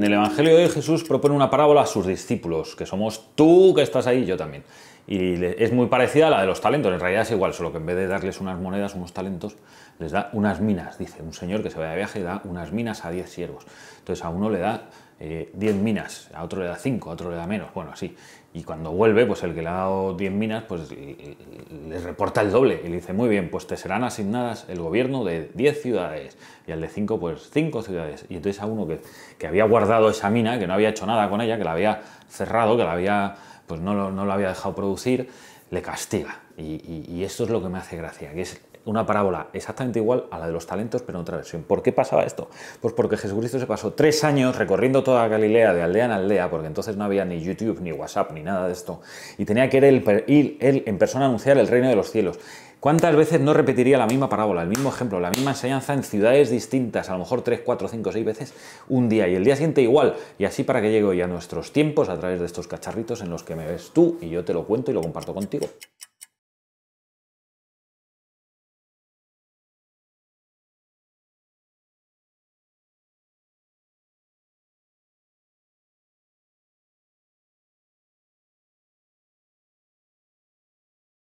En el Evangelio de Jesús propone una parábola a sus discípulos, que somos tú que estás ahí, yo también. Y es muy parecida a la de los talentos, en realidad es igual, solo que en vez de darles unas monedas, unos talentos, les da unas minas, dice un señor que se va de viaje y da unas minas a diez siervos. Entonces a uno le da 10 eh, minas, a otro le da 5, a otro le da menos, bueno, así. Y cuando vuelve, pues el que le ha dado 10 minas, pues le reporta el doble y le dice, muy bien, pues te serán asignadas el gobierno de 10 ciudades y al de 5, pues 5 ciudades. Y entonces a uno que, había guardado esa mina, que no había hecho nada con ella, que la había cerrado, que la había, pues no lo, no lo había dejado producir, le castiga. Y, y esto es lo que me hace gracia, que es una parábola exactamente igual a la de los talentos, pero en otra versión. ¿Por qué pasaba esto? Pues porque Jesucristo se pasó tres años recorriendo toda Galilea, de aldea en aldea, porque entonces no había ni YouTube, ni WhatsApp, ni nada de esto, y tenía que ir él, en persona a anunciar el reino de los cielos. ¿Cuántas veces no repetiría la misma parábola, el mismo ejemplo, la misma enseñanza en ciudades distintas, a lo mejor tres, cuatro, cinco, seis veces un día y el día siguiente igual? Y así para que llegue hoy a nuestros tiempos a través de estos cacharritos en los que me ves tú y yo te lo cuento y lo comparto contigo.